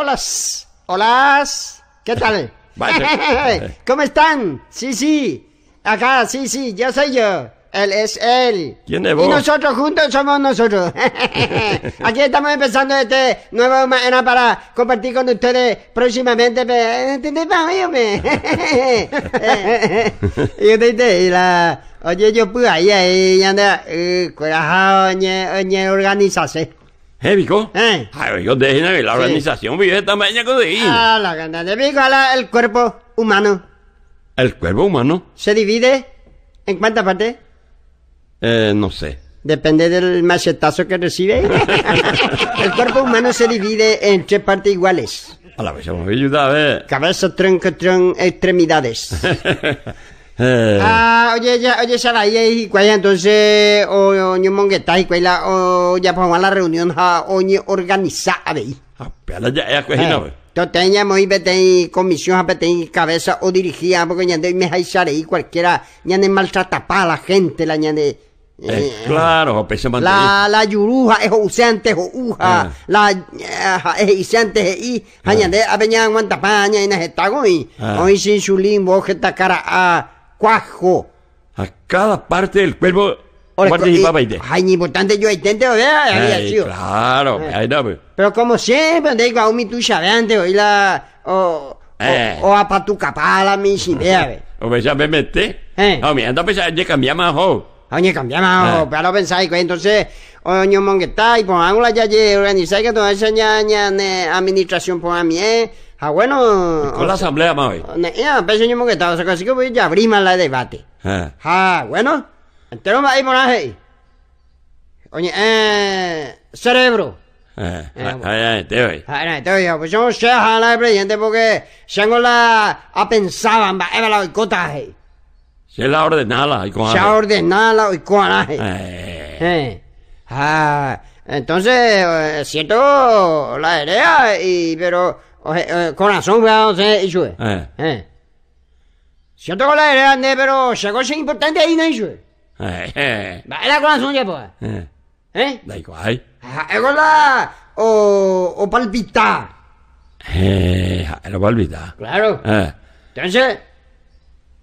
Hola. Hola. ¿Qué tal? ¿Cómo están? Sí, sí. Acá, sí, sí, yo soy yo. Él es él. ¿Quién es vos? Y nosotros juntos somos nosotros. Aquí estamos empezando este nuevo manera para compartir con ustedes próximamente. Y la... Oye, yo puedo ahí, ahí anda, eh, corajado, oye, oye, ¿Eh, Vico? ¿Eh? Ay, yo déjenme que la organización, vive esta mañana con Ah, la gana de Vico, la, el cuerpo humano. ¿El cuerpo humano? ¿Se divide en cuántas partes? Eh, no sé. Depende del machetazo que recibe. el cuerpo humano se divide en tres partes iguales. A la vez, a ayudar a ver. Eh. Cabeza, tronco, tronco, extremidades. Eh. Ah, oye, ya, oye, Sara, y entonces, o, oño está ahí cuál ya, pues, la reunión, ja, oño, organizada, ahí. Ah, pero ya, ya, pues, no... eh. Toteña pues. muy beten comisión a beten cabeza o dirigía porque ya me haisare y cualquiera ya ne maltratapa a la gente la ya de eh, eh claro, pues, se La la yuruja es usante o uja, eh. la es isante y añade a peña guantapaña y nas estago y hoy sin su limbo que cara a cuajo. A cada parte del cuerpo. ¿Cuánto llevaba Ay, ni importante yo intento ver, había Claro, eh. ahí no, pues. Pero como siempre, donde digo, aún mi tuya, veante, oí la. O, eh. o, o a patucapala, mi si bebe. o me pues, ya me metí. Eh. No, mi anda pensar, ya cambiamos a juego. Oye, cambiamos, eh. pero pensáis pues, que entonces, oye, monguetá, y pongamos la ya, organizáis que toda esa ya, ya, administración, pongamos, eh. Ah, bueno... Con la asamblea, mami. Ya, pensé yo que estaba, así que voy a abrir el la debate. Ah, ah bueno. Entero ahí, monaje. Oye, eh... Cerebro. Ay ah, eh, ay ah, te voy. Pues yo no sé la presidente porque tengo la... A pensaban, va, era la boicotaje. Se la ordenala y con Se la ordenala y con Eh. Ah, entonces, eh, siento la idea y... pero... Eh, corazón, ¿verdad? O sea, eso? Eh. Eh. Siento con la grande, pero se cosa importante ahí no Eh, eh. Era corazón ya, pues. Eh. ¿Eh? Da igual. Ah, es con la... o, o palpitar. Eh, era palpitar. Claro. Eh. Entonces,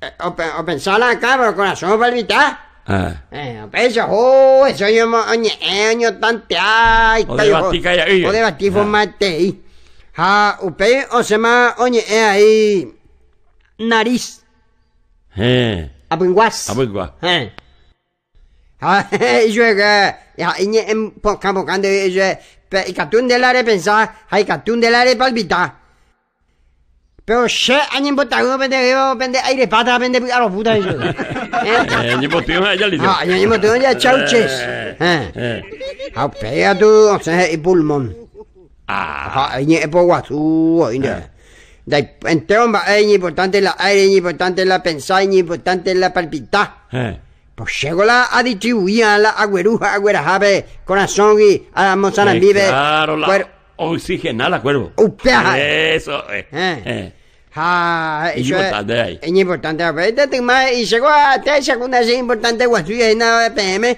eh, o, pensar acá, pero corazón palpitar. Ah. Eh, eh oh, eso yo, oñe, oñe, O O ha upe os llama oñe e ahí nariz. He. Apunguas. Apunguas. He. ha yo que ya iñe en poca poca de yo pe y catun de lare pensar, hay catun de lare palpita. Pero che añe botago pende pende aire pata pende a los putas Eh, añe botio ya listo. Ah, añe botio ya chauches. Eh. ha pe pega tu o sea, y pulmón. Ah. es por eh. es importante la aire, importante la pensar, importante la palpitar. Eh. Pues a distribuir a la agueruja agüerajabe, corazón y a la mozana eh, vive. Claro, la Eso, eh. es importante ahí. Es importante, pues, este tema, y llegó a importante, y nada de PM.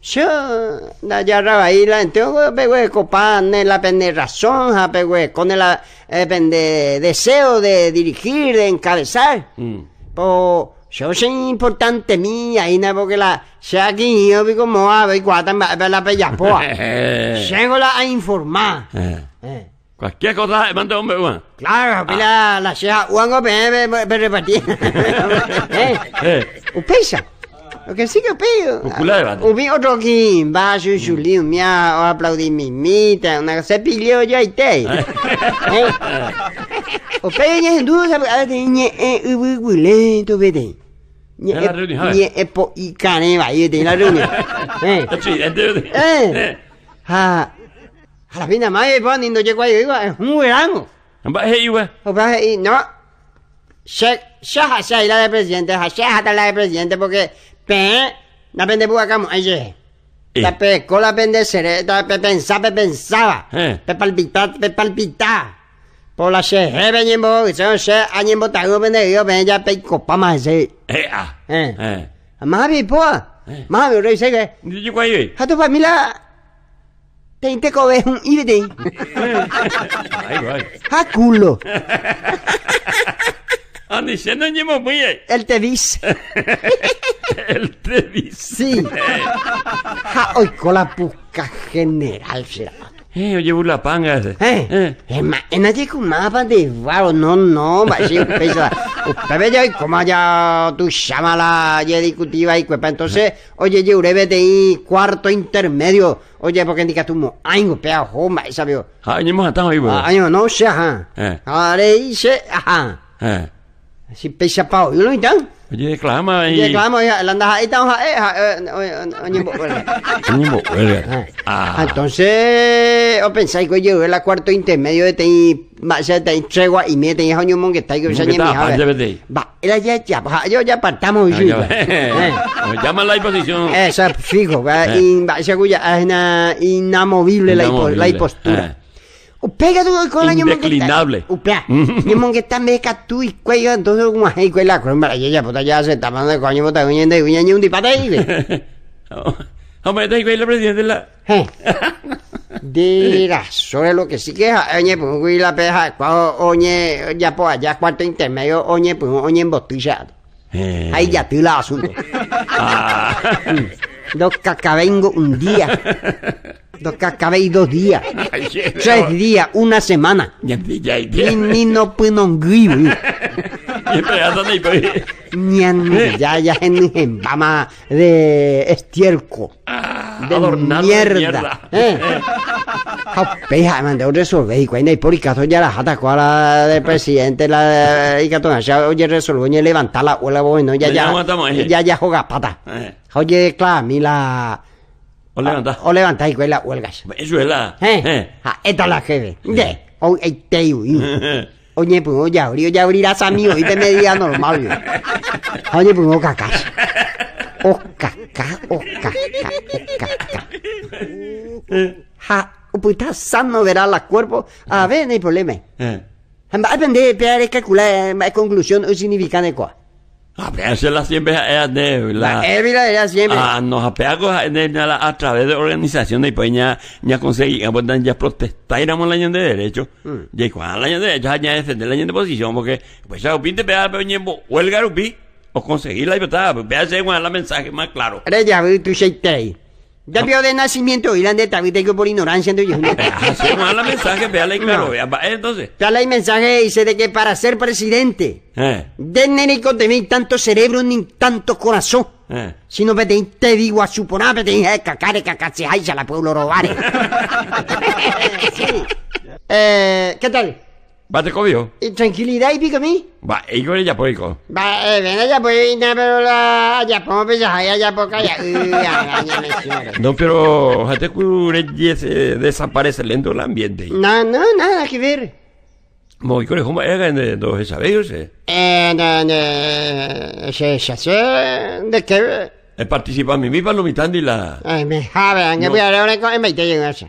Yo, la la baila, oh, la pende razón, con la eh, deseo de dirigir, de encabezar. Mm. Po, yo soy importante mía, ahí no porque la, sea aquí yo vi como a ver la eh. la a informar. Eh. Cualquier cosa, manda Claro, ah. la sea, uango, pe, me ¿Eh? Lo Que sí que pido. Popular, ah, Hubo otro aquí, que vaya, Julio, mía, o aplaudí mimita, una cosa pilló yo ahí te. Eh. Eh. O pedo ya en duda, a ver, ñe, eh, ubu, gulento, vete. Ñe, ñe, eh, y caneba, eh, y te la reunión. Eh. Eh. Ha. A la fina más, eh, pon, no llego ahí, digo, es un verano. Ambaje, iba. Ambaje, no. Se, shah, shah, la de presidente, se, shah, la de presidente, porque pe la pende la pe cola pende pe pensaba pe pensaba pe palpita pe palpita por la se venimos se Venimos, venimos Venimos, pende yo pe ya pe eh, ah. eh eh po eh. a tu familia te ay ha Ani, ah, se no llevo muy Él te dice. ¡El te dice. Sí. ja, hoy con la busca general, será. Eh, oye, la panga. Eh. Eh. Eh, ma, en allí comaba de varo, no, no, ma, sí, pesa. Usted ya y como ya tú llamas la ejecutiva y cuepa. Entonces, oye, yo urebe de ahí cuarto intermedio. Oye, porque indica tú mo, ay, gopea, joma, esa vio. Ah, yo hemos atado ahí, Ah, no sé, ajá. Eh. Ahora dice, ajá. Eh. Si pecha pao, yo lo están. Oye, reclama y. Reclama, ya, la andas ahí, estamos eh ñimbo huelga. Ah. Entonces, o pensáis que yo el cuarto intermedio de tei, va, se tei tregua y me tei hoño mon que estáis que se ñimbo. Va, era ya, ya, pues, ah, yo ya partamos. Eh. Pues, llama la posición Eso, fijo, va, eh. y va, se cuya, inamovible la la eh. postura ¡Indeclinable! ¡Ja, du con la upla uh, mm. tu ya se está mandando un presidente la eh. Dira, sobre lo que sí que oñe pues la peja, oye, ya por pues, allá cuarto intermedio, oye, pues embotillado. Eh. Ahí ya tú la asunto. Ah. Dos cacabengo un día. que dos días, tres días, una semana. Ni no puedo ¿Eh? ya ya en vama de estiércol ah, de mierda ya la presidente la y ya oye resolver levantar la bueno eh. ya ya ya ya pata eh. oye claro o ah, levanta. O levanta y huelga, huelgas. Venezuela. Eh. eh. Ja, esta es la jefe. De. O te Oye, pues ya, abrí, ya abrirás a mí, hoy te medida normal. Yo. Oye, pues o oh, cacas. O oh, cacá, o oh, cacá, o cacá. Ja, pues estás sano, verá la cuerpo. A ver, no hay problema. Eh. Aprende a calcular, conclusión, o significante, cosa. Apearse las siempre es de la, e, la era siempre. Ah, nos apeamos a, a, a, través de organizaciones y pues ya, ya conseguimos, ya protestáramos la año de derecho. Ya mm. Y cuando la año de derecho, ya defender la año de posición, porque pues ya upinte pegar, pero ñembo, huelga rupí, o conseguir la libertad, pues véase cuál es el mensaje más claro. Era ya, tú seis ya de nacimiento, Irán de te que por ignorancia. entonces yo. Hace manda mensaje, y claro, vea, entonces. mensaje dice de que para ser presidente, eh. de ni con tanto cerebro ni tanto corazón. Eh. Si no te, te digo a suponer, ah, te eh, cacare, cacace, ay, ya la pueblo robar. Eh. sí. eh, ¿Qué tal? Bate eh, y pico mí. Va, y con le poico. Pues, Va, ven allá già poi ne pero la già pomo pesa, allá allá poca ya. No, pero hasta que se eh, desaparece lento el ambiente. No, no, nada que ver. Mo, ¿y cómo era en dos sabéis? ¿eh? eh, no, no, se se de qué. que participa mi misma lo mitad y la. Ay, me sabe, que voy a ahora con el 20 y eso.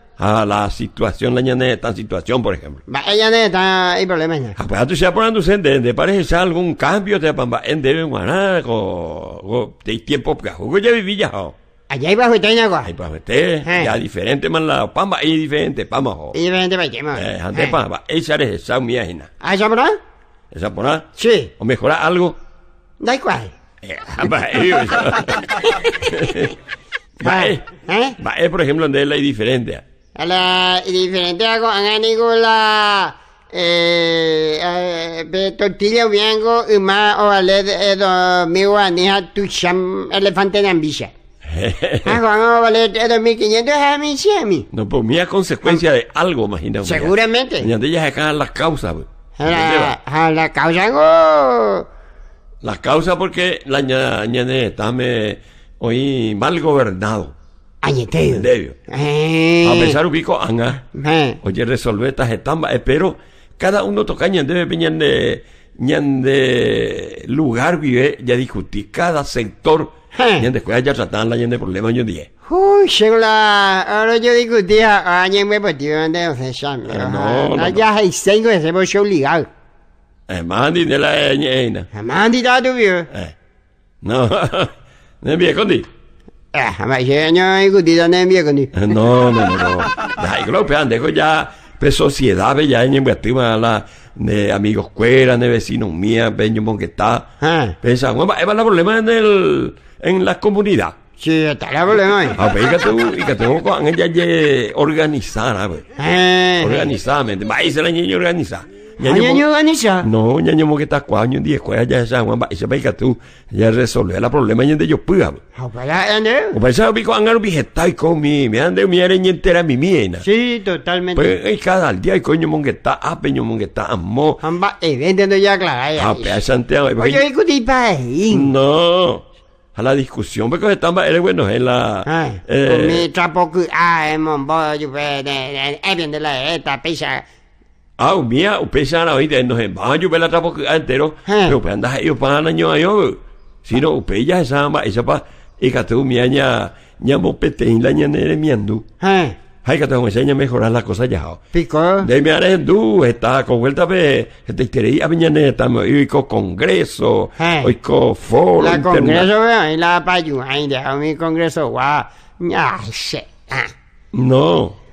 a la situación la ñaneta, en situación, por ejemplo. ñaneta, hay problema Ah, Pues ah, tú ya por de, de parece algún cambio de pamba en debe guanar o de tiempo que pues, jugo ya viví ya. Allá hay bajo teña gua. Hay bajo pues, te, eh. ya diferente man la pamba y diferente pamba Y diferente pa más? Eh, ante eh. pamba, esa es esa mi ajena. ¿Ah, ya por ¿Esa por Sí. O mejorar algo. Da eh, igual. Eh, Va, eh, por ejemplo, donde es la diferente ala diferente hago han la eh, eh tortilla y más o de elefante No, pues consecuencia de algo, imagínate. Seguramente. las causas, pues. La, causa porque la ñane está me hoy mal gobernado. Añeteo. Añeteo. Eh. A pesar ubico anga. Eh. Oye, resolver estas estambas. Espero cada uno toca ñandebe peñande ñande lugar vive ya discutí cada sector eh. ñande después ya tratan la de problema yo dije uy llegó la ahora yo discutí a ñande me tío donde eh, no se llama no ah, no ya hay seis que se ha obligado eh, mandi de la ñena mandi da tu vio no no con di eh, eh, no, no, no. no. ya pues, pues, sociedad, pues, ya la de amigos cueras, de vecinos mías, que está. Ah. es el problema en en la comunidad. Sí, está el problema. Eh. tengo organizar, a ver. Organizadamente. Ñaño ganicha. No, ñaño mo que está cuaño en diez cuaya ya esa guamba, esa peica tú, ya resolvió la problema pues, ah, pues. y de yo puga. Ojalá ande. O pensaba pico angar vigeta y comi, me ande mi areña entera mi miena. Sí, totalmente. Pues y cada día y coño mo que está a peño mo que está a mo. Amba, eh, entiendo ya clara ya. A pe Santiago. Oye, escuti pa No a la discusión, porque están eres bueno en la. Ah, eh, mi trapo que ah, mon bollo, eh, eh, eh, eh, eh, eh, eh, eh, Ah, mía, usted no oíste, nos a ve la trapo entero, ah. pero usted pues anda ahí, para año a yo, si no, usted ya esa amba, esa pa, y que tú, mía, ya, ya, mopete, y la ñanere miendo. Hay ah. que te enseña a mejorar las cosas ya. Pico. De mi arendú, está con vuelta de, te quería venir, estamos, y con congreso, ah. y con foro. La congreso, y la payu, ahí de mi congreso, guau, se. No.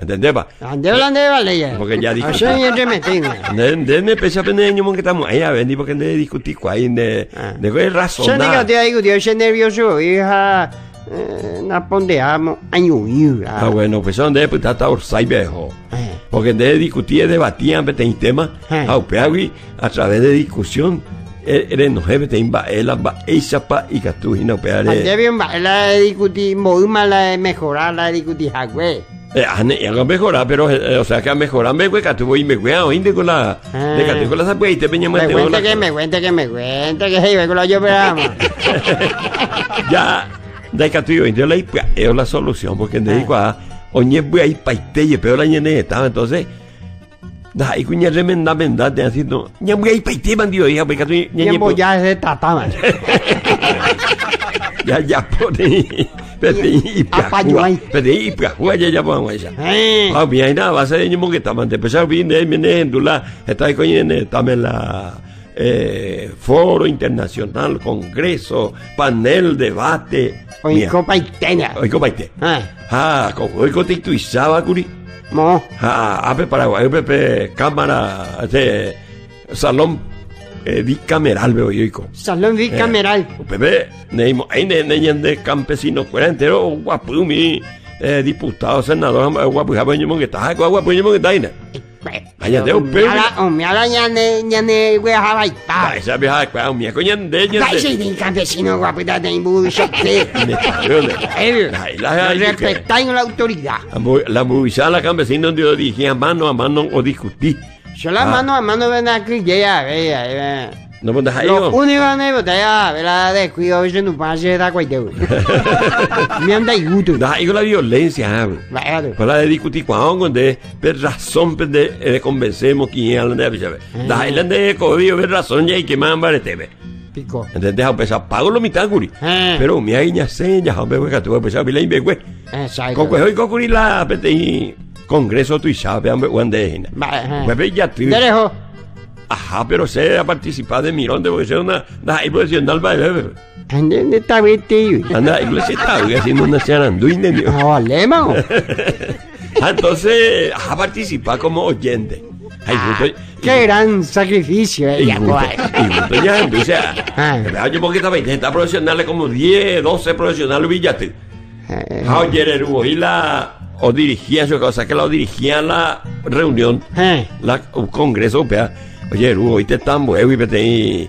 ¿Entendés, pa? Andeo la de Porque ya dijo. Ah, Eso es remetín. ¿Dónde empecé pues, a aprender en que estamos ahí a venir porque de discutir pues, ahí de ah. de razonar. Yo digo te digo, yo soy nervioso, hija. Eh, Na pondeamos año ah. ah, bueno, pues son de pues orsai orsay viejo. Eh. Porque de discutir, debatían, pero pues, en tema eh. a través de discusión er, eres no jefe te imbaela ba esa pa y que y no peare. Debe imbaela discutir, muy mala mejorar la discutir, güey han, eh, ah, han mejorado, pero, eh, eh, o sea, que han mejorado, me hueca, y me cuesta, con la, de con la ah, Me que, me cuente, que, me cuente... que, con la yo, Ya, de la, es la solución, porque en ah. voy a ir pero la entonces, y remenda, pues, pues". ya ya, ya, Pedi jugar ya a ella. Eh. Ah, bien va a ser pesar está también la eh, foro internacional, congreso, panel debate. Ah. Ah, hoy Hoy Ah, hoy No. Ah, ape Paraguay, cámara, este salón eh, bicameral, veo yo, hijo. Salón bicameral. Eh, Pepe, neymo, hay de campesino, fuera entero, guapumi, eh, diputado, senador, guapu, guapu, guapu, guapu, guapu, Vaya de un pedo. O me ala ya ne ya ne güey ha va ita. Esa vieja que un mieco ya de ya. Ay, soy de campesino guapita de la autoridad. La movizada campesino dije a mano a mano o discutí yo mano ah. mano a mano 예. a que ya no verdad que yo es un pase da cuidado. Me anda yudo. Da con la violencia. Ah, pues. Claro. Para de discutir con algo de per razón pues, eh, de convencemos quién él la a Da él anda de ver razón ya y que vale te ve Pico. entonces A pesar, pago lo mitad, Guri. Ah. Pero mi hay ya señas hombre, pues, que te voy a pesar, la imbecue. Exacto. Con que hoy, con la Congreso ya Andégena. Derejo. Ajá, pero se a participar de Mirón de a una na Iglesia Nacional Bailebe. Andén está vete. Anda, Iglesia pues, está haciendo una charanduina. No, lema. Entonces, a participar como oyente. Ay, junto, ah, qué gran sacrificio, eh. Y junto, y junto ya, entonces, oye, ah. porque esta veintena profesionales como 10, 12 profesionales, eh. villate. Ah, oye, Erubo, y la o dirigía yo, o sea, que la dirigía la reunión, eh. la, congreso, o sea, oye, hoy te y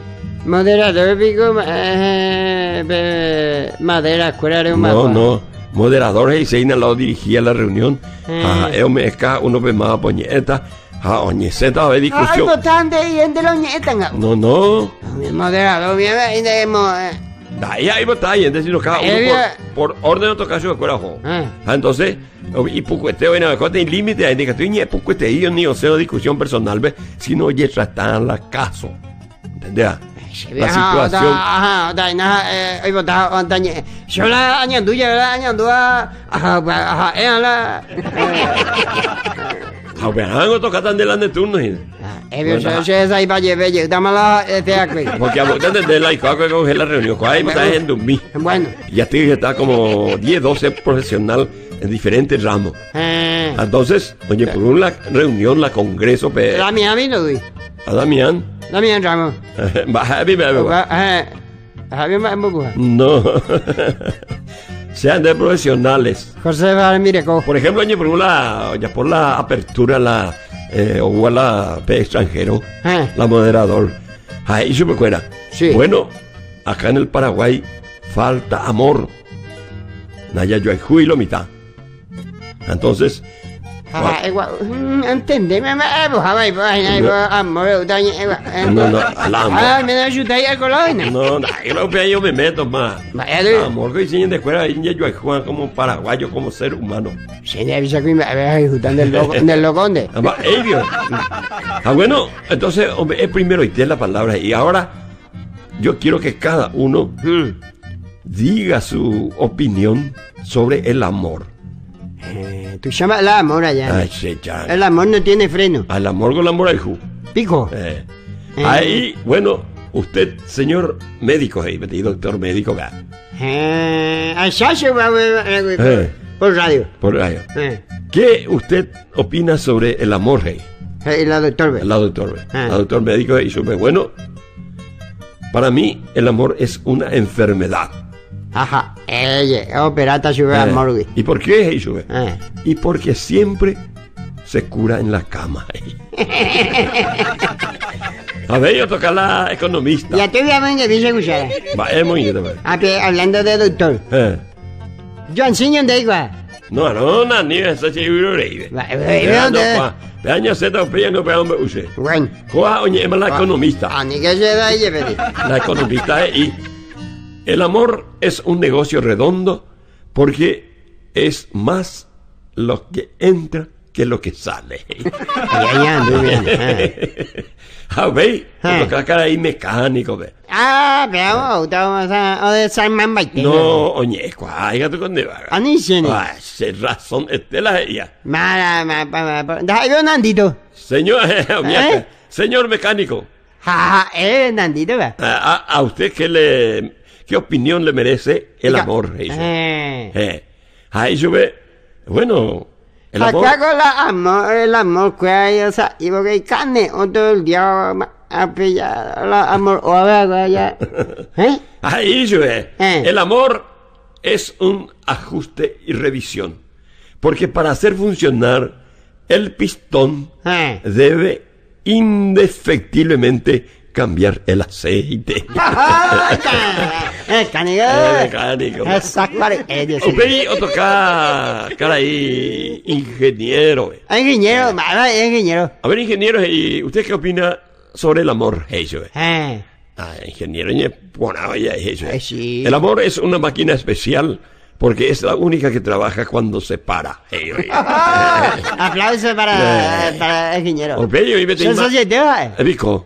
Moderador Vigo eh, eh, eh, Madera, curare un No, no. Moderador Heiseina lo dirigía la reunión. Ah, eh. eu me esca uno pe más poñeta. Ah, oñeceta ve discusión. Ay, botante y en de No, no. Moderador bien ahí de mo. Ahí ahí y entonces decirlo cada uno por, orden toca yo corajo. Ah, entonces y pucueteo en la y límite ahí que tú ni pucueteo ni o sea discusión personal, ve, sino oye tratar la caso. ¿Entendés? la situación. a la Hau behar goto katan dela netun nahi. Ebio se se zai baie beye, damala este aquí. Porque a botan desde la ICOA que la reunión, coa ahí está en Dumbi. Bueno. Y así está como 10, 12 profesional en diferentes ramos. Eh. Entonces, oye, por una reunión, la congreso... Damián no, güey. A Damián me oh, No. Sean de profesionales. José Ramírez. Por ejemplo, ya por la, ya por la apertura la eh, o la extranjero, eh. la moderador. Ahí se me acuerda. Sí. Bueno, acá en el Paraguay falta amor. Naya yo hay juilo mitad. Entonces, Mm, Entendeme, eh, pues, pues, pues, eh, eh, No, no, Ah, me ayuda y a colágeno. No, no, yo lo yo me meto más. Amor, que enseñen de fuera, india yo Juan como paraguayo, como ser humano. Se me avisa que me ajustando el loconde. Ah, ah, bueno, entonces, es primero y tiene la palabra. Y ahora, yo quiero que cada uno hmm. diga su opinión sobre el amor. Eh, tú llamas la amor allá. Ah, el amor no tiene freno. Al amor con la ju. Pico. Eh. eh. Ahí, bueno, usted, señor médico, ahí, eh, doctor médico por radio. Por radio. ¿Qué usted opina sobre el amor, hey? La doctor La doctor doctor médico y supe, pues, bueno, para mí el amor es una enfermedad. Ajá, ella, eh, operata oh, eh, ¿Y por qué es eh. Y porque siempre se cura en la cama. A ver, yo toca la economista. Ya te voy a dice Hablando de doctor. Yo enseño igual. No, no, no, ni se la economista. ni que La economista y el amor es un negocio redondo porque es más lo que entra que lo que sale. Ya, Muy bien. Ah, que acá ah. ahí mecánico, ve. Ah, pero vamos a desarmar baitino. No, oye, cuáigate con ah, ah, de vaga. Anísene. Ah, se razón, estela ella. Mara, mala, mala. Deja Nandito. Señor, ¿Eh? señor mecánico. Ja, ja, eh, Nandito, ve. a usted que le ¿Qué opinión le merece el amor? Eh. Eh. Ahí yo bueno, el amor. el amor, eh. el amor es un ajuste y revisión, porque para hacer funcionar el pistón debe indefectiblemente cambiar el aceite. mecánico. mecánico. Exactamente. Usted toca, cara ahí, ingeniero. Ah, ingeniero, eh. ingeniero. A ver, ingeniero, ¿usted qué opina sobre el amor, eso? Eh. Ah, ingeniero, eso. Eh, el amor es una máquina especial porque es la única que trabaja cuando se para. Hey, hey. Aplausos para, eh. para el ingeniero. Opelio, y vete. Yo soy el Rico.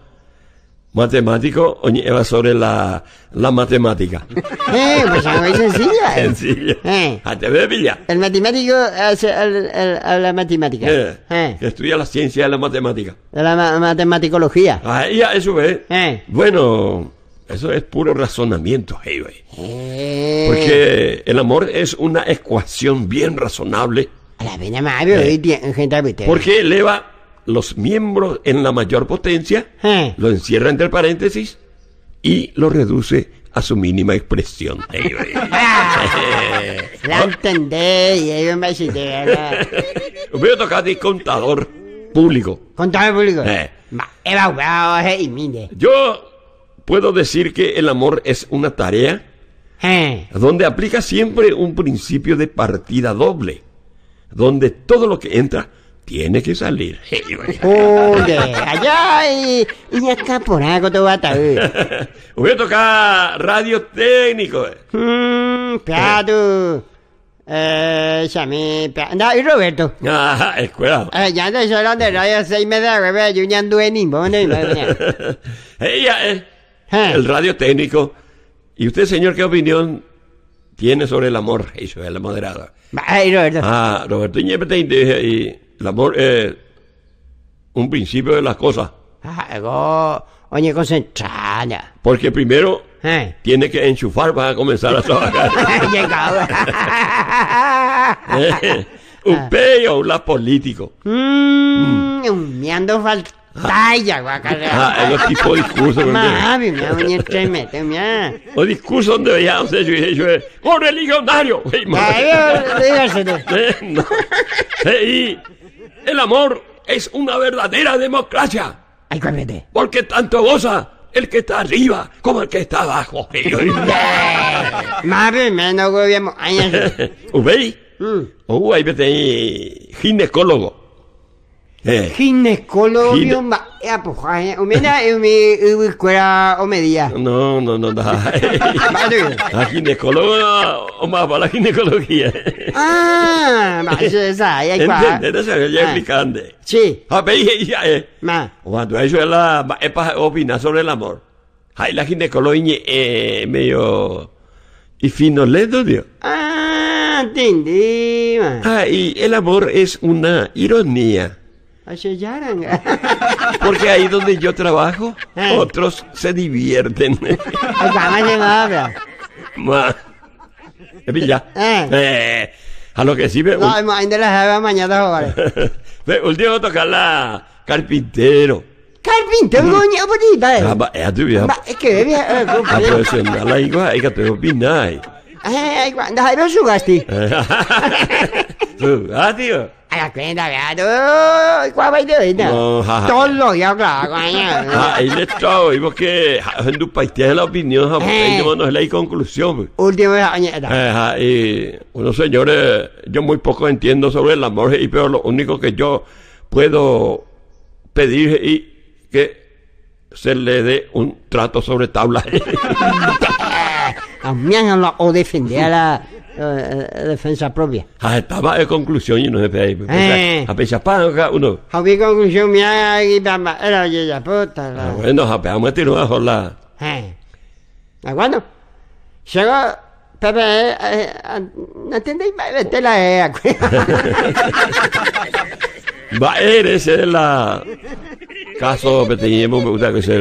matemático lleva sobre la, la matemática. Eh, pues es muy sencilla. Sencilla. Eh. A ah, te pilla. El matemático hace el el la matemática. Eh. eh. Estudia la ciencia de la matemática. De la matematicología. Ah, ya, eso es. Eh. Bueno, eso es puro razonamiento, hey, wey. Eh. Porque el amor es una ecuación bien razonable. A la pena, Mario, eh. gente Porque eleva los miembros en la mayor potencia, lo encierra entre paréntesis y lo reduce a su mínima expresión. la entendé y me tocar de contador público. Contador público. Eh. Yo puedo decir que el amor es una tarea donde aplica siempre un principio de partida doble, donde todo lo que entra tiene que salir. Oye, allá y, acá por algo te voy a tocar radio técnico. Mmm, claro. Eh, eh me. no, y Roberto. Ah, escuela. Eh, ya soy lloran de radio seis media de yo ya anduve en Imbón. Ella es ah. el radio técnico. ¿Y usted, señor, qué opinión tiene sobre el amor? Eso es la moderada. Ay, Roberto. Ah, Roberto, y el amor es un principio de las cosas. Ah, algo, oye, concentrada. Porque primero ¿Eh? tiene que enchufar para comenzar a trabajar. Llegado. Eh, un ah. peo, la político. Mm, mm. falta. Talla, guacarra. Ah, el ah, tipo de discurso. Mami, minha unha tremenda, mía. O discurso donde veía, es seja, eu é correligionário. Aí, diga-se. Eh, Não. Eh, el amor es una verdadera democracia. Ay, de? Porque tanto goza el que está arriba como el que está abajo. Eh, más o menos, gobierno. Uy, mm. uh, ahí hay ginecólogo? Eh. Ginecologium No, no, no, da. A ginecólogo o ma para la ginecología. Ah, esa, ya Entender, eso es explicando. Sí. A ver, ya es. Cuando ha hecho la, es para opinar sobre el amor. Hay la ginecología eh, medio y fino ledo, dio. Ah, entendí. Ah, y el amor es una ironía. Porque ahí donde yo trabajo, eh. otros se divierten. Pues eh. Eh, a lo que sí me... No, mañana Último tocarla, carpintero. Carpintero, mm. coño, bonita. Ah, es que ah, la que a cuenta, clientas vean, ¿cuál va a ir de Todos los días claro, Ahí le todo, y porque en país es la opinión, no es eh. la conclusión. Última eh, Y unos señores, yo muy poco entiendo sobre el amor, y pero lo único que yo puedo pedir y que se le dé un trato sobre tabla. aumentarla o defendía la, la eh, eh, defensa propia. Ah, Estaba en conclusión y no se ahí eh. A pesar para uno. Ah, a mi conclusión, mi era ella puta. Bueno, a pesar de no a jornada bueno si Llegó Pepe, ah, no entendéis, meter la EA. Va a ir ese es la. Caso, pero teníamos que usar que se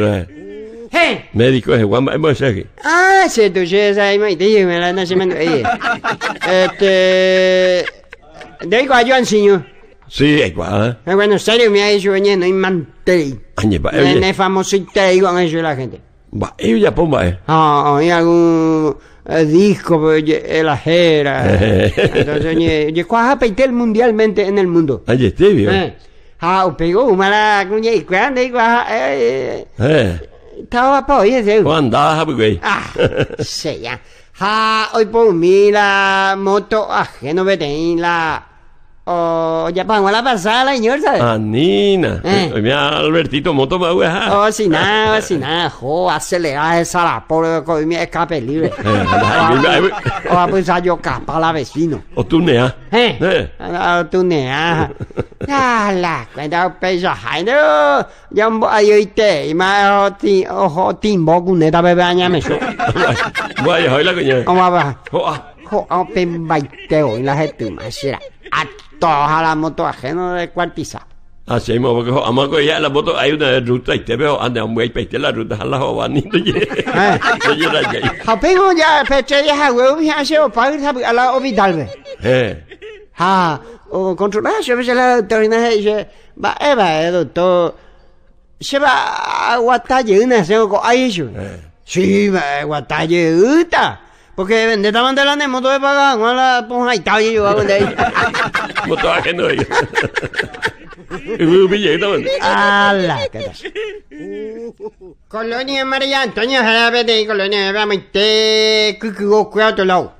He. Médico de Juan Moisés. Ah, se tuye esa ahí, me la nace me... Este. Digo a Joan, señor. Sí, igual. ¿eh? Ah, en serio, me ha hecho venir, no hay mantri. En el famosito digo a eso la gente. Va, y ya pumba eh. Ah, hay algún eh, disco, pues, la jera. Entonces, yo a peitel mundialmente en el mundo. Ah, este, Stevie. Eh. Ah, pegó, mala cuña y cuando digo, eh. estaba paese. Andaba Habgüey. Ah, sei, ah. Ha, oi, por mí la moto ajeno vetein la. Oh, ya pongo la pasada, señor, ¿sabes? Ah, Nina. Eh. Mira, Albertito, moto me voy Oh, sin nada, sin nada. Jo, acelerar esa la pobre con mi escape libre. o a pensar yo capa la vecino. O tú nea. Eh. eh. O tú nea. Ah, la cuenta, peso, ay, no. Ya un ay, oíste. Y más, ojo, timbo, cuneta, bebé, añame. Vaya, hoy la coña. Vamos a ver. Jo, a. Jo, a, pen, baiteo, y la gente, más, será. Ah. la moto ajeno de Cuartiza. Así mismo, porque vamos a la moto, hay una ruta y te veo, anda un la ruta, eh. este a la ya, peche ya, se va a la ovidalve. Ha, eh. ah, o controlar, yo me la doctorina y dice, va, eh, doctor, se va a se va a va a porque vende estaban de la Nemo, todo es pagado, no la ponja y tal, y yo hago de ahí. ¿Cómo estaba haciendo ellos? Es un billete, man. ¡Hala! ¿Qué tal? Colonia María Antonio, jalapete, de Colonia Rama y te... Cucu, otro lado.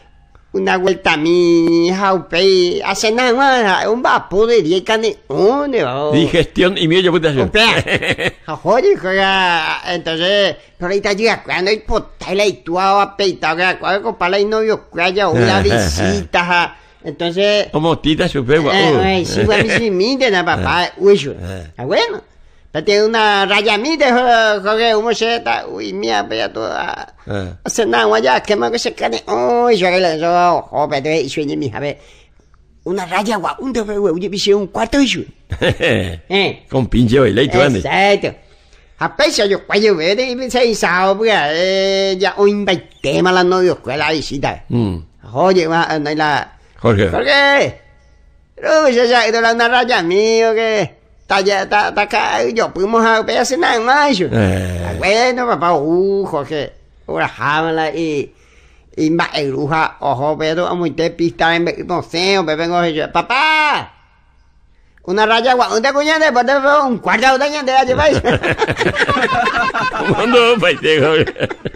una vuelta a mí, upe, hace nada más, un vapor de 10 canes, Digestión y puta puntuación. Opea, joder, entonces, pero ahorita llega cuando hay potel y tú apeitado, que cuando compadre, hay novio cuaya o una visita, entonces... Como tita, supe, guau. Eh, uh. Ay, eh, sí, sí, mi papá, uy, ah bueno. Pero tiene una raya Jorge, un mocheta. Uy, mía, pero tú... O sé nada, guayá, que más que se cane. Uy, yo le yo, jope, te y sueño, mi jabe. Una raya, guau, un tofe, güey, oye, pise un cuarto y su. Eh. Con pinche baileito, ande. Exacto. A pesar yo cuello verde y pensé y sao, porque eh, ya hoy va el tema la novia, que la visita. Mm. Oye, no hay la. Jorge. Jorge. No, ya, ya, esto la una raya mío, que. Tá, yo tá caindo, nada Eh. Ah, bueno, papá, o uh, Jorge, o Y bruja, ojo, pero a muy pista en papá. Una raya agua, un un cuarto de daño de ¿Cómo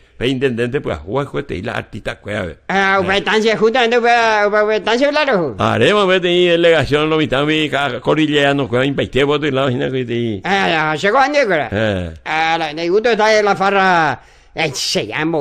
pe intendente pues juega juega y la artista cueva pues, ve ah upa estancia justamente upa pues, upa estancia claro haremos ve pues, y delegación lo mitad mi corrillera no cueva impacté voto y la vagina que te ah llegó Andrés cueva ah la gusto está en la farra Ay, eh, se llama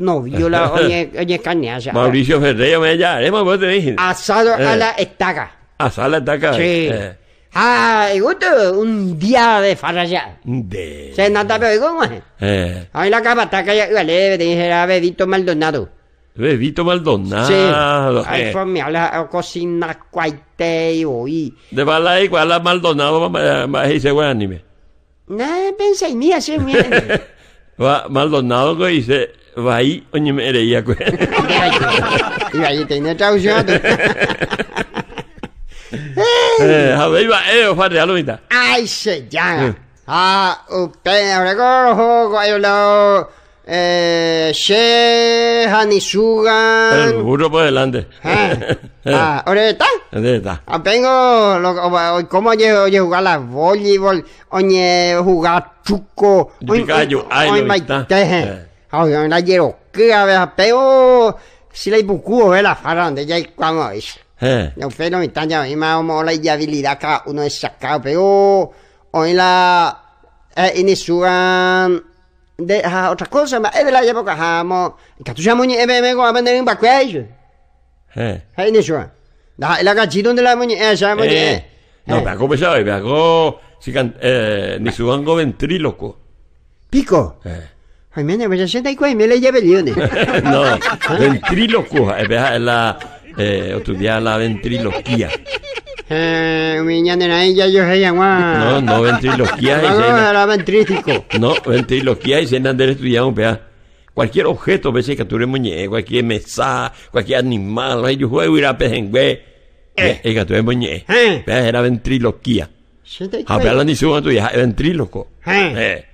novio la oye, oye carneaza. Mauricio Ferreira, me llama, haremos, vos te dije. Asado a eh. la estaca. Asado a la estaca. Sí. Eh. ¡Ah, y día Un día De. Se nota pero ¿cómo es? Eh. Ahí la capa está que ya le dijera Bebito Maldonado. Bebito Maldonado. Sí. Eh. Ahí fue pues mi habla oh, cocina cuaite y oí. De bala igual a Maldonado más dice buen anime. No pensé en mí, así Va, Maldonado que dice va ahí oñe me reía. Pues". Y ahí tenía traducción. eh, a eh, Juan Alumita. Ay, se llama. Ah, usted, ahora hay un lado. Eh, She Hanisugan. El burro por delante. Ah, eh. ¿Ahora está? está? Ah, vengo, Lo, ¿Cómo oye, oye jugar la voleibol? Oye jugar chuco. Picayo, ay, oye, está. ¿eh? Eh. la hierro. a ver, pero. Si la ibucú, ve la ya cuando eh. Los fenomitaña, y me ha menos la habilidad cada uno es sacado, pero hoy la. Eh, inisugan ah, de ha, otra cosa, más es de la época, hamos. Que tú llamas ni MM con aprender en Bacuello. Eh. Ahí eh, inisugan. La, la gachito de la muñeca, esa eh, muñeca. Eh. No, me hago pesado, me hago. Si can, eh, ni su banco ventríloco. Pico. Eh. Ay, mene, pues me le mil lleve leones. no, ventríloco, es la eh, estudiar la ventriloquía. Eh, no, no ventriloquía. No, ventriloquía y se andan estudiando, Cualquier objeto, veces que tú eres cualquier mesa, cualquier animal, yo juego ir a que Era ventriloquía. la Eh.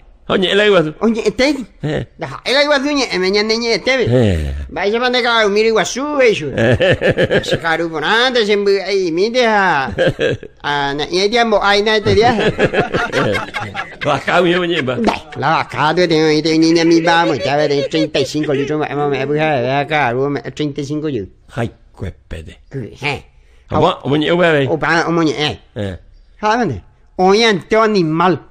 Ho nie lewa tu. O nie te. Da ha lewa tu nie, me nie nie te. Ba je mande ka umiri wa su e ju. Se ka ru bona de sem bu ai mi de ha. A na ye dia mo ai na te dia. Ba ka mi o nie ba. Da la ba ka de de ni de ni ne mi ba mo ta de 35 ju ma ma e bu ha de ka ru me 35 ju. Hai kwe pe de. He. Ha wa o mo nie o ba. O ba o mo nie e. Ha ne. O ye to ni mal.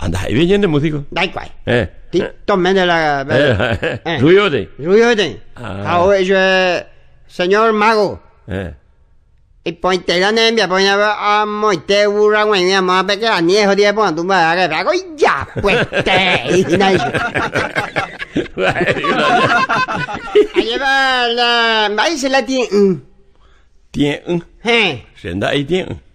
andai viene músico. Dai quai. Eh. Ti tomende la eh. eh. Ruyote. Eh. Ruyote. Ah. Ahora yo eh, señor mago. Eh. Y pointe la nembia, pointe a moite ura ngwe ngwe ma pe ka ni ho die pon tu ba ga ba go ya pues te. Nai. Ahí va la maíz la tien. Mm. Tien. Mm. Eh. Senda ahí tien. Mm.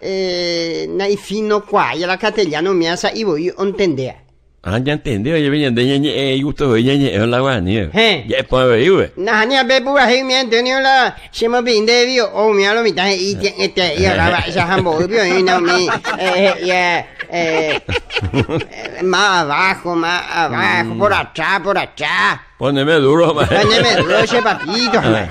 eh, naifino ya la castellano me hace y voy a entender. Ah, ya entendió Ya venía de ñeñe, eh, gusto de ñeñe, es la guay, ¿eh? Ya es para ver, güey. Nah, ni a ver, ahí me entendió la, se me pinde, vio, o me a lo mitad, y tiene este, y ahora, esa jambo, vio, y no me, eh, ya, eh, más abajo, más abajo, por atrás, por atrás. Póneme duro, ma Póneme duro ese papito, man. Eh.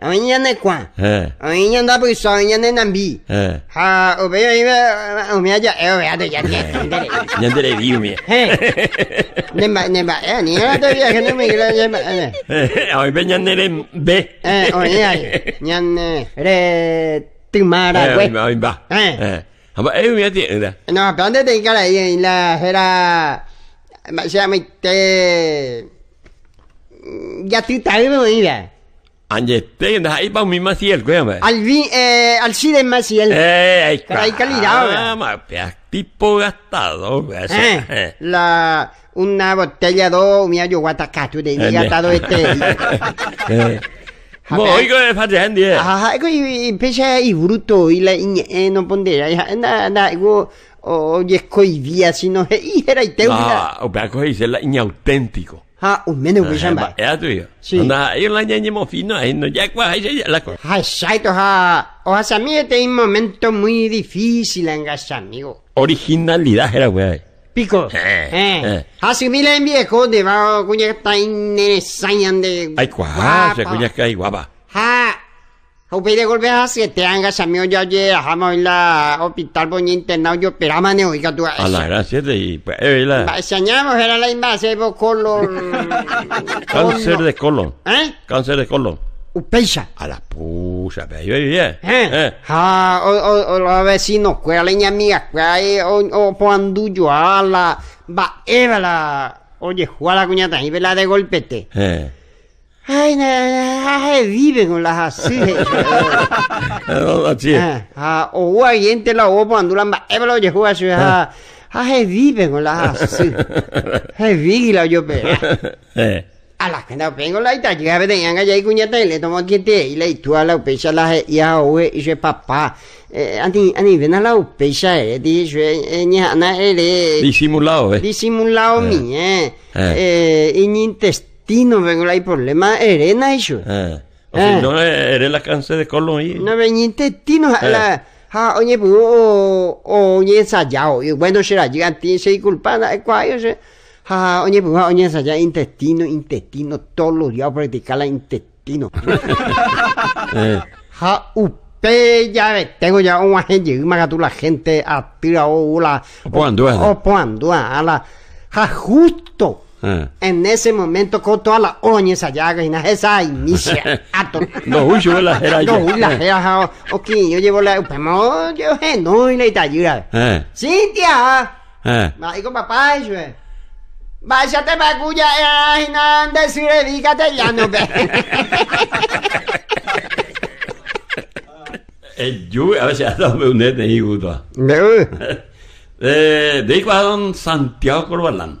언년내과 언년다 보이소 언년내 남비 하 오베 이베 오미야자 에오야도 야데 년들의 비우미 내마 내마 에 니라도 야 근데 뭐 이라 내마 에 오베 년내레 베 언냐 년내 레 뜨마라 왜 오이바 에 한번 에우미야 되는데 나 반대 되니까 이라 해라 mà sao mày tê gia thứ tử mà mày vậy Añetén, ahí va un mismo ciel, cuéntame. Al vi, eh, al sí de más ciel. Eh, ahí está. Hay calidad, güey. Ah, tipo gastado, güey. Eh, eh, La, una botella de dos, yo año tú de día atado este. Eh. Bueno, oigo, es para ti, Ajá, y pese a y bruto, y la, eh, no pondera, ya, na, na, go, oye, es cohibía, sino, y era y te, güey. Ah, o sea, cohibía, es la, y auténtico no ya cuá hay ya la cosa. ha, ah, o sea, mí este momento muy difícil en amigo. Originalidad era güey. Pico. Eh. eh. eh. en viejo de va está Ay cuá, se cuña que hay guapa. 후배대 골배 하스에 대안가 hoy la hospital 보니 internado yo esperaba ne oiga tú a la gracia de pues eh, la enseñamos era la invasión de colon cáncer de colon ¿eh? cáncer de colon Upeisha. A la pucha, pero ¿Eh? ¿Eh? Ah, o, o, o la vecino, cuela leña mía, cuela, eh, o, o, poandullo, a la, va, eva la, oye, juega la cuñata, y la de golpete. Eh. Ay, no, vive con las así. Así es. Ah, ah, o gente la opo andulan ba ebla oye juega su ha. Ah. Ha vive con las así. Ha vigila yo pera. Eh. A que no vengo la ita llega de yanga ya y cuñata y le tomo que te y le tú a la pecha la ya oe y su papá. Eh, anti anti ven a la pecha eh di su ña na ele. Disimulado eh. Disimulado mi eh. Eh, y ni no hay problema herena eso. no, eres la cáncer de colon ahí. No, tino, Ha, eh. oye, pues, o, oye, Y bueno, será, es se... oye, pues, oye, intestino, intestino, todos los días practicar la intestino. eh. Ha, ya eh, tengo ya un agente, más la gente aspira o la. O, o, o, o, a la. justo. Eh. En ese momento con toda la oñes allá, gaina esa inicia ato. no huyo la era No huyo la era ok, yo llevo la upemo, pues, yo he no y la itayura. Eh. Cintia. Eh. Ma digo papá, yo. Eh. Váyate pa cuya era de si dedícate ya no ve. El eh, yo a veces hasta me unen ahí, Guto. Me. Eh, de cuando Santiago Corbalán.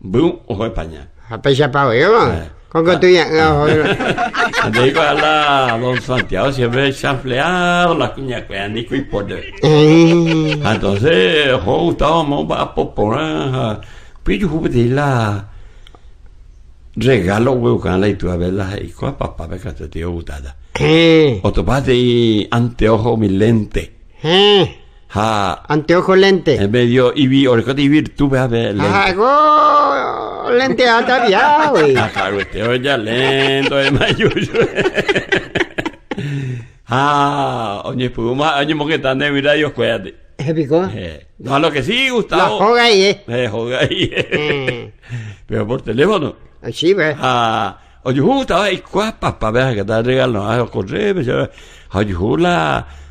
de ochłepania. A Pesia para que Coco ya No, Le digo a don Santiago siempre chanfleado las cuñas cuanico y poder. Eh. Ah, entonces, yo gustaba vamos a poporanja. Ah, pillo de la regalo huevucan la y tú a verla y con papá que te este tío gustada. Eh. O topaste y anteojo mi lente. Eh ha anteojo lente en medio y vi orcate y virtud a ver lente go lente hasta ya güey ah, caro este oye lento es mayuyo ah oye puma pues, oye porque tan de mira yo cuídate ¿Es pico? Eh, no, lo que sí, Gustavo. Lo joga ahí, ¿eh? eh ahí. Eh. Pero por teléfono. Sí, ve Ah, oye, Gustavo, ¿y cuapa papá? Vea que está regalo, Ah, corre, pues lleva. Oye, la...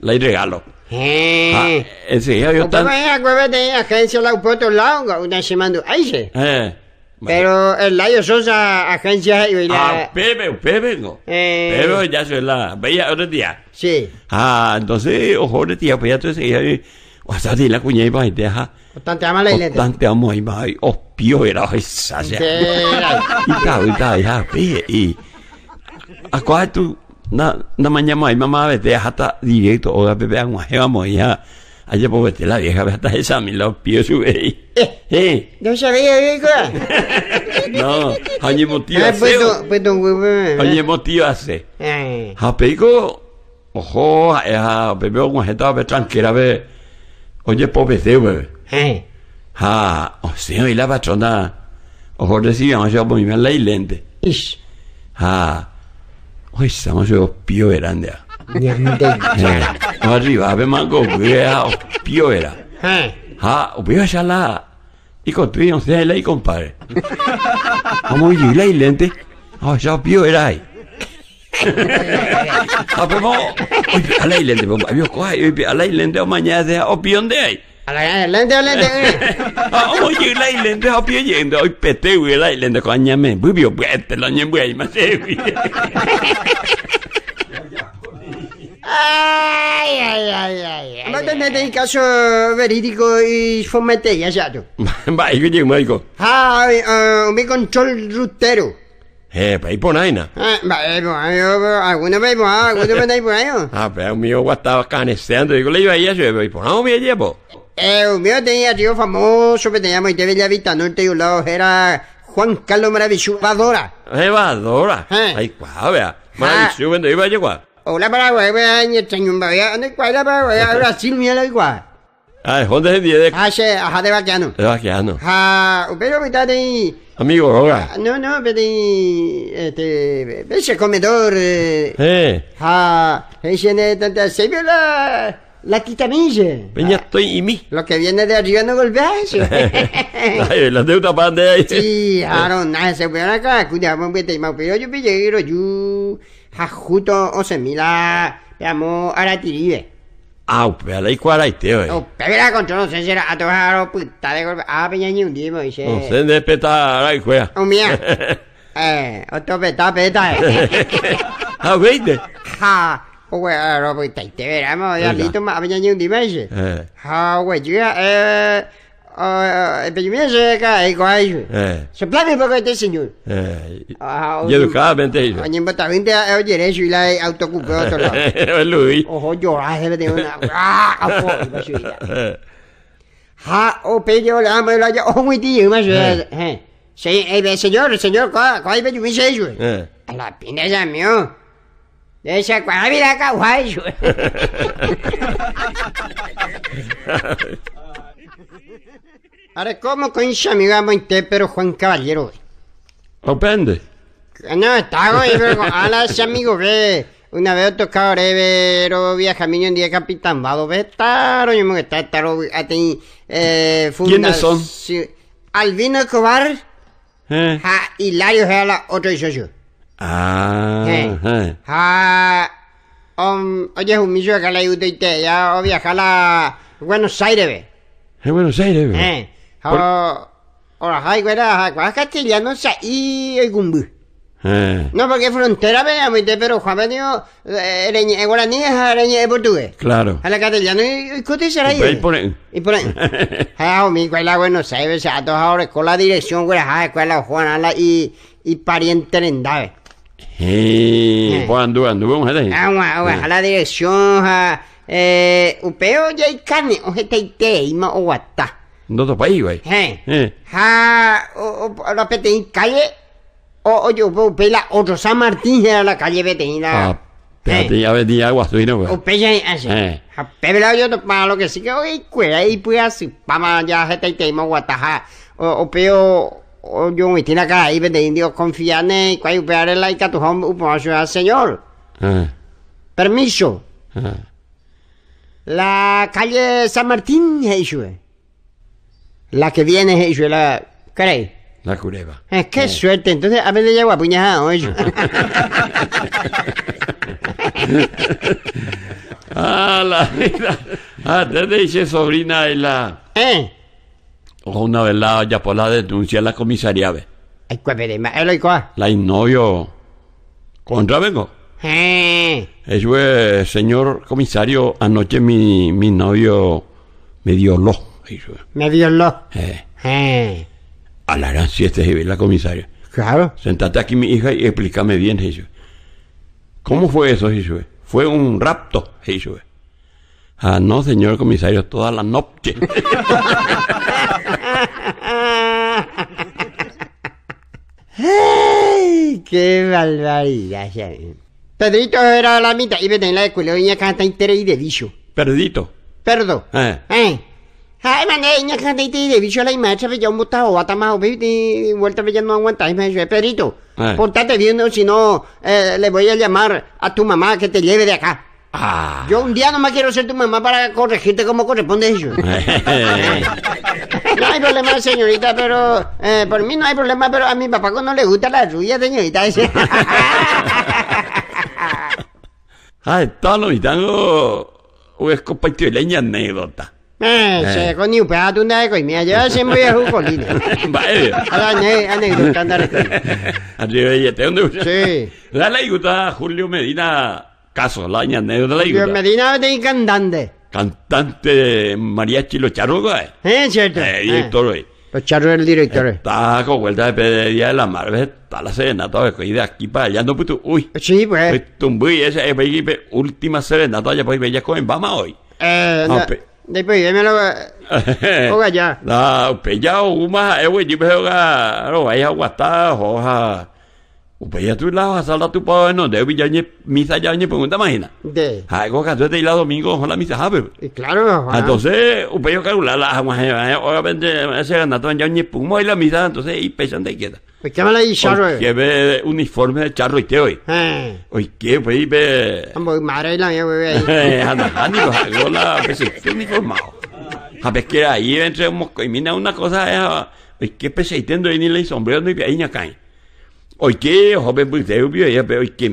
la regalo. Eh. Ah, eh, sí. Ah, enseguida yo tan... acuérdate, agencia la por otro lado, una semana, ahí sí. Eh, Pero el layo Sosa, agencia y la... Ah, Pepe, Pepe, no. Eh... Pepe ya soy la... otro día. Sí. Ah, entonces, ojo otro tía, pues ya tú seguías... O sea, di la cuña y ¿O deja. Bastante ama la ileta. Bastante amo y y oh, os pio era, esa Y tal, y tal, y ¿A cuál tú na na mañana mai mamá vete hasta directo o pepe vamos ya allá por vete la vieja hasta esa mi los pies sube eh, eh. no sabía no hay motivo a hay motivo hace pues, pues, eh. ha eh. ah, pego ojo ah, ah, está pues, ver tranquila ve oye ver vete ve ha o sea y la patrona ojo decía por mi la lente ish ha おしょピオエラんだよ。わしはアベマゴブエアオピオエラ。は、おびやしゃら。y construyen ustedes ahí, compadre. Vamos a la lente. Ah, ya pío ahí. Ah, a lente, a mañana o de ahí. Island, Oye, el la yendo, hoy el Island, güey, más güey. Ay, ay, ay, ay. ay. ¿No de caso verídico y fomete ya sato. Vai, que digo. Ay, eh, me control rutero. Eh, pues, ahí por ahí, ¿no? Alguna vez alguno me alguna por ahí. Ah, pero pues, el mío estaba caneseando, Digo, le iba a ir a llevar, y pues, pues. El eh, mío tenía tío famoso que tenía te Bella Vista Norte y un lado era Juan Carlos Maravichu Vadora. ¿Vadora? Eh. Ay, cuá, vea. Maravichu, ah. ¿dónde iba a llegar? Hola, para guay, vea, ni extraño este un babea. ¿Dónde cuál era para ahora Brasil, mira la igual. Ah, ¿dónde es el día de...? Ah, sí, ajá, de vaquiano. De vaquiano. Ah, pero ahorita de... Amigo, hola. Ah, no, no, pero este... Ese comedor... Eh... eh. Ah, ese... Se vio la... La titanilla. Peña, estoy y mí. Lo que viene de arriba no golpea eso. Ay, las deudas van de ahí. Sí, claro, nada, se fue acá. Cuidamos, vete y más peor. Yo pillero, yo. Jajuto, o semila. Te amo, ahora tiribe. Ah, a ahí cuál hay, tío. No, pero la control, no sé si era a todos los putas de golpe. Ah, peña, pues, ni un dimo, dice. No sé, despeta, ahora y juega. Oh, mía. Eh, otro peta, peta, eh. Ah, veinte. Ja. 我喂，老婆，对对了嘛，要你他妈阿伯娘女们是，好，我这个呃呃，阿伯娘是那个爱怪叔，什么也不管，就是你。教育好，没得事。阿伯娘把台湾的欧杰拉修来，又托空调，又冷。好叫啊，还不停的啊，阿伯娘不休息。好，我陪叫两个朋友来去安徽电影嘛，说，谁？哎，伯叔娘，伯叔娘，哥，哥，阿伯娘先住。阿拉，皮内江庙。de Esa acá, caballo. Ahora, ¿cómo con amigo amigo Monté, este pero Juan Caballero? ¿O pende? Ah, no, está, güey, pero a amigo, ve. Una vez tocado revero, viajamiento un día capitán, vado, ve, taro, yo me está, taro, a ti, eh, ¿Quiénes son? Albino Escobar, eh. ja, Hilario, ja, la otro y yo. Ah. Sí. Ah, um, oye, un millo que le ayuda y te ya o viajar a Buenos Aires, ve. En Buenos Aires, ve. Eh. O, o la hay güera, cuál castellano sa y el gumbu. Eh. No, porque frontera, ve, a mí te pero Juan Benio, eh, ereñe, eh, guaraní, ereñe, portugués. Claro. A la castellano y cote será ahí. Y por ahí. Y por ahí. Ah, o mi cuela Buenos Aires, a todos ahora, con la dirección, güera, ah, escuela Juana y, y pariente en Dave. Sí, eh. pues anduve, anduve un jale. Ah, ver a la dirección, a eh, upeo ya hay carne, o gente y te, y ma o guatá. No to país, güey. Sí. Ja, o, o, la pete en calle, o, o yo, upe la otro San Martín, era la calle pete en la... Ah, espérate, eh. ya vendí agua suina, güey. Upeo ya así. Ah, eh. pepe la yo to lo que sí que, oye, cuera, y pues así, pama ya gente y te, y ma guata, ja, o, upeo... Oye, tiene acá y vende indios confiane y cuál upear el a tu home uh, pues, al señor. Ah. Permiso. Ah. La calle San Martín, Heisue. La que viene, Heisue, la. ¿Crees? La Cureba. Es eh, que ah. suerte, entonces a veces llego apuñado, ellos. ¿eh? ah, la vida. Ah, te dice sobrina, y la. ¿Eh? una velada ya por pues la denuncia la comisaría, ve. Ay, pues La novio Contra vengo. Eh. Eso señor comisario, anoche mi, novio me dio lo. Me dio lo. Eh. eh. A la gran siesta, la comisaria. Claro. Sentate aquí, mi hija, y explícame bien, ¿Cómo fue eso, Fue un rapto, Ah, no, señor comisario, toda la noche. ¡Ay, ¡Qué barbaridad! Pedrito era la mitad y me tenía la de culo y canta entera y de bicho. Perdito. Perdo. Eh. eh. Ay, mané, ña canta y de bicho la imagen, ya un botado, bata más, y vuelta ya no y me dice, Pedrito, eh. portate bien, si no, eh, le voy a llamar a tu mamá que te lleve de acá. Ah. Yo un día no me quiero ser tu mamá para corregirte como corresponde ellos. no hay problema, señorita, pero eh, por mí no hay problema, pero a mi papá no le gusta la rubia, señorita. Ay, ah, todo lo ...o es compañía anécdota. Eh, se eh. con ni un tu y con mía, yo siempre voy a jugar colina. Vale. A la anécdota andar. Arriba de ¿dónde? Sí. Dale, y gusta Julio Medina casos laña año de la ayuda. Medina de cantante. Cantante de mariachi los charros Eh, cierto. Eh, director, ah. eh. Los charros el director. Eh. Está con vuelta de pedrería de la mar, está la serenata, y de aquí para allá no puto, pues uy. Sí, pues. Pues esa eh, es pues, pues, última serenata, ya pues bella con Bama hoy. Eh, ah, no, después lo Oga ya. La, pues ya, o más, eh, güey, yo me voy a, no vaya a aguantar, oja. Upe pues ya Upayatula, la tu pa no, de villañe, misa yañe, pregunta pues, imagina. De. Ay, coca, tú te ah, la domingo, ojalá misa, ¿sabes? Ah, pues. Y claro, ah, Entonces, yo calcula la jamás, obviamente, ese ganato en yañe, pumo y la misa, entonces, y pesan de queda. ¿Qué me la charro? Que ve uniforme de charro y te hoy. Eh. Oye, ¿qué, pues, ve? Amor, madre la mía, bebé. Eh, anda, anda, la pues, uniformado. A ver que ahí entre, y mira, una cosa, es, oye, ¿qué pesa y ni le sombrero, ni piña caen. Oye, joven pues, ella,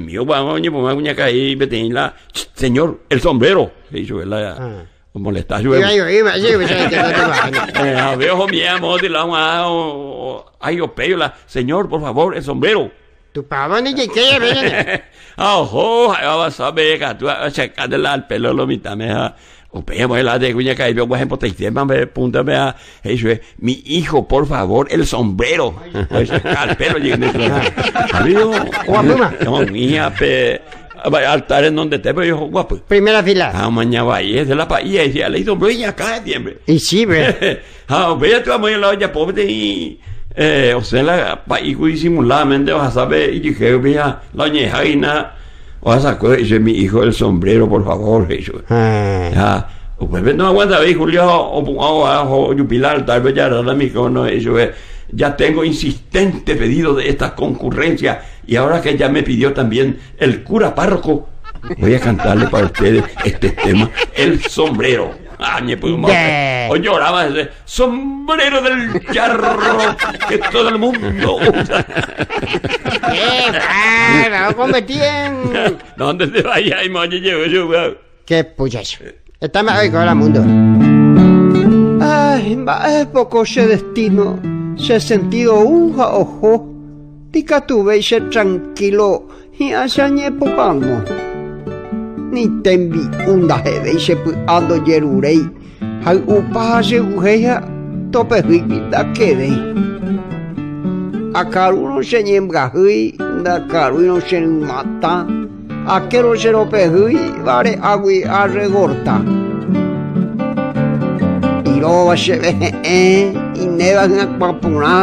mío, vamos, me la. Señor, el sombrero. Se ah. yo. Iba, iba, iba, iba, mi te la eh, vamos a Ay, yo la. Señor, por favor, el sombrero. Tu pavo ni que quede, ven. Ah, ojo, a ver, tú vas al pelo lo mitad, me Upéame la de Guña Caibio, por Teitemame, púntame a eso es, mi hijo, por favor, el sombrero. Pues carpero llegué. Amigo, guapuma. No, mía, pe altar en donde te veo guapo. Primera fila. Ah, mañana va y es de la país y le sombrero, brillo acá siempre. Y sí, ve. ah, ve tu amor en la olla pobre y eh, o sea, la país disimuladamente vas a saber y dije, vea, la ñejaina o sacó, dice, mi hijo, el sombrero, por favor. Ah. Pues, pues, no aguanta, ve, Julio, o Yupilar, tal vez ya era no, eh, ya tengo insistente pedido de esta concurrencia y ahora que ya me pidió también el cura párroco, voy a cantarle para ustedes este tema, el sombrero. Añe, pues, yeah. O lloraba ese sombrero del charro que todo el mundo usa. ¡Qué ¡No cometían! ¿Dónde te vayas, moño? Llevo yo, ¡Qué puyas! Estamos hoy con el mundo. Ay, más poco ese destino, se ha sentido un ojo. Tica tuve se tranquilo y allá añe ...ni niten bi'unda hevei ando jerurei hay upa ha cheyguhéi ha topehýipi ndakevei ...a cheñembyahýi se lope akérõ vale, agui, arregorta iróva cheve he'ẽ inéva hyakuãporã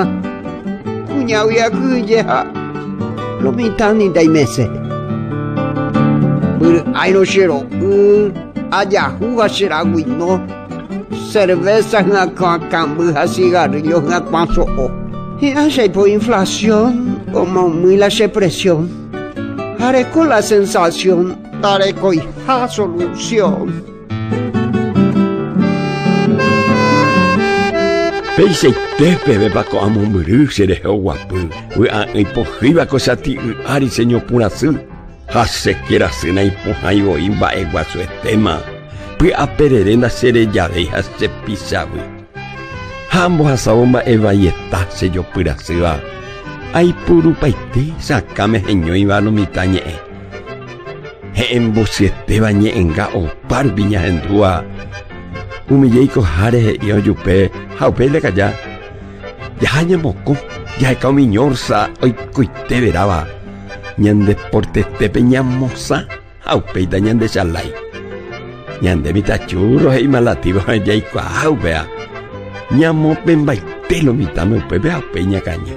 a eh, eh, cuyeja, lo de ndaimese ur airo un ayahu gashera wino cerveza na ha cigarrillo na paso o y hace por inflación como muy la presión haré con la sensación haré con la solución Pensei tepe beba amo a de xereheu y Ui a hiva ko ti ari senhor puraçu que cena y va iba egua su estema. Pui apererenda sereyade hase a Hambo a eva y se yo va. Ay puru paite sacame geño iba no mitañe. En bosi esteba ñe enga o par viña en dúa. y cojare y oyupe, jaupe de calla. Ya ñe moco, ya mi miñorza, hoy coite veraba ñande portestepe ñamosa haupeita ñande chalai ñande mita churro hei malativo yaikua haupea ñamope mbaitelo mitame upepe haupei ñakaña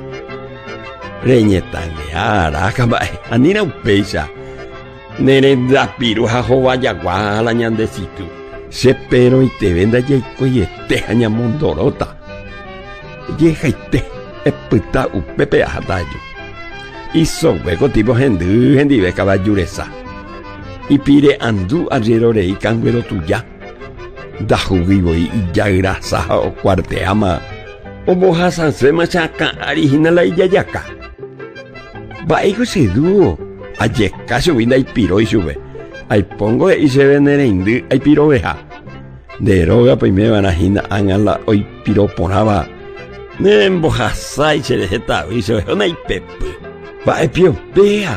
reñetãnge aráka mba'e anína upéicha ne rendapiru ha hovajaguá la ñande situ chepérõ y ndaje ikoiete ha ñamondorota jehayte epyta upépe aha tajo huecos tipo hendu hendive caballureza. Y pire andú arrerore y canguero tuya. Da jugibo y ya grasa o cuarteama. O boja sansema machaca original y yayaca. Baigo se dúo. casi vinda y piro y sube. Ay pongo y se ven hindú, ay piro veja. De roga pues, me van a jina angala hoy piro ponaba. Ne embojasai se jeta, y se ve, una y pea. E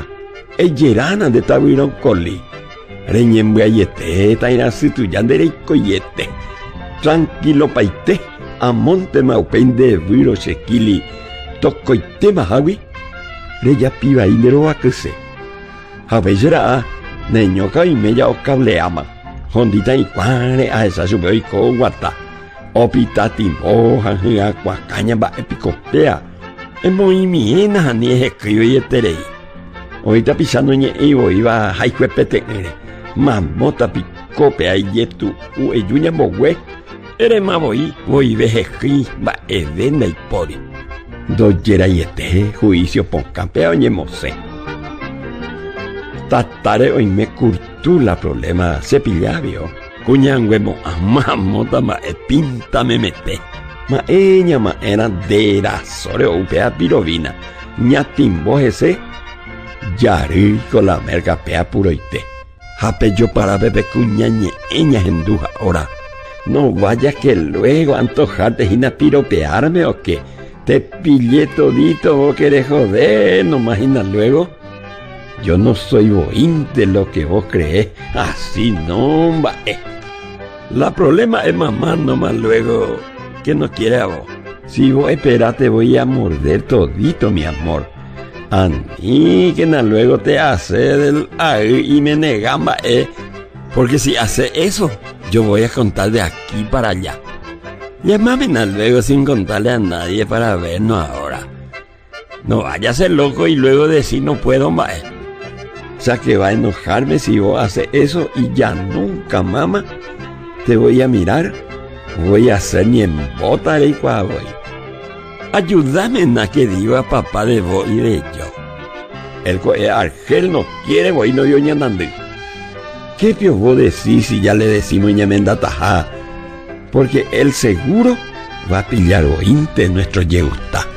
Εγεράναν de τα coli, reñen voy νιεμβαγετέ, τα είναι de δεν coyete, Tranquilo paite. amonte monte pende viro tema, Tokoite mahawi, re ya piba A wakuse. Habejera, neño kai meya o cable ama. Hondita y cuare a esa sube y guata. Opita timbo, agua cuacaña, va epicopea moimiena ni escribió y hoy a pisando ni iba, iba a eh, Mamota picope eh, mo Ere voy vejejí, va y este eh, juicio por campea oñemose. Tatare oime la problema cepillabio. Cuñangüemo a ma pinta me mete ella era de pea pirovina. ese ya con la merga pea puroite. Jape yo para bebe cuñañe eña enduja Ahora, no vayas que luego antojarte jina piropearme o que te pillé todito que querés joder, no imaginas luego. Yo no soy de lo que vos crees, así no, va. La problema es mamá nomás luego que no quiere a vos. Si vos esperas te voy a morder todito, mi amor. A que na luego te hace del ay y me negamba, eh. Porque si hace eso, yo voy a contar de aquí para allá. Llámame na luego sin contarle a nadie para vernos ahora. No vaya a ser loco y luego decir no puedo más. Eh. O sea que va a enojarme si vos hace eso y ya nunca, mama te voy a mirar voy a hacer ni en bota de voy. Ayúdame en la que diga papá de voy de yo. El el eh, Argel no quiere voy no yo andando. ¿Qué voy a decir si ya le decimos ñamenda tajada? Porque él seguro va a pillar en nuestro yegusta.